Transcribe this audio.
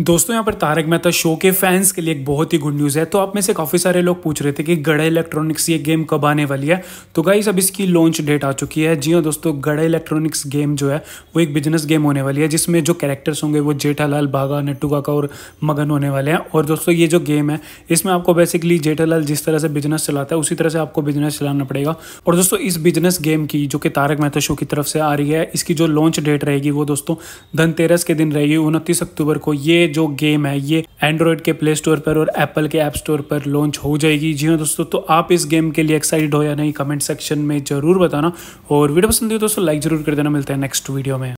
दोस्तों यहाँ पर तारक मेहता शो के फैंस के लिए एक बहुत ही गुड न्यूज़ है तो आप में से काफ़ी सारे लोग पूछ रहे थे कि गढ़ा इलेक्ट्रॉनिक्स ये गेम कब आने वाली है तो गाइस अब इसकी लॉन्च डेट आ चुकी है जी हाँ दोस्तों गढ़ा इलेक्ट्रॉनिक्स गेम जो है वो एक बिजनेस गेम होने वाली है जिसमें जो कैरेक्टर्स होंगे वो जेठालाल बाघा नट्टू काका और मगन होने वाले हैं और दोस्तों ये जो गेम है इसमें आपको बेसिकली जेठालाल जिस तरह से बिजनेस चलाता है उसी तरह से आपको बिजनेस चलाना पड़ेगा और दोस्तों इस बिजनेस गेम की जो कि तारक मेहता शो की तरफ से आ रही है इसकी जो लॉन्च डेट रहेगी वो दोस्तों धनतेरस के दिन रहेगी उनतीस अक्टूबर को ये जो गेम है ये एंड्रॉयड के प्ले स्टोर पर और एप्पल के ऐप स्टोर पर लॉन्च हो जाएगी जी हाँ दोस्तों तो आप इस गेम के लिए एक्साइटेड हो या नहीं कमेंट सेक्शन में जरूर बताना और वीडियो पसंद हो तो दोस्तों लाइक जरूर कर देना मिलता है नेक्स्ट वीडियो में